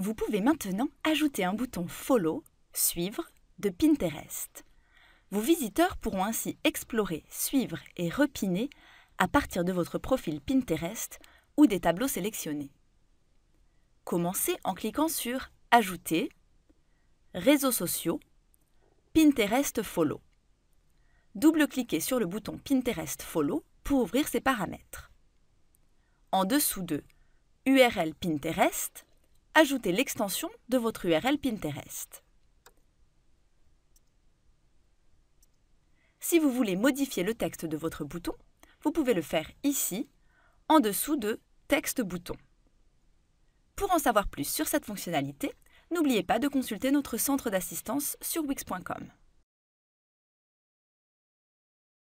vous pouvez maintenant ajouter un bouton Follow, Suivre, de Pinterest. Vos visiteurs pourront ainsi explorer, suivre et repiner à partir de votre profil Pinterest ou des tableaux sélectionnés. Commencez en cliquant sur Ajouter, Réseaux sociaux, Pinterest Follow. Double-cliquez sur le bouton Pinterest Follow pour ouvrir ses paramètres. En dessous de URL Pinterest, ajoutez l'extension de votre URL Pinterest. Si vous voulez modifier le texte de votre bouton, vous pouvez le faire ici, en dessous de Texte bouton. Pour en savoir plus sur cette fonctionnalité, n'oubliez pas de consulter notre centre d'assistance sur wix.com.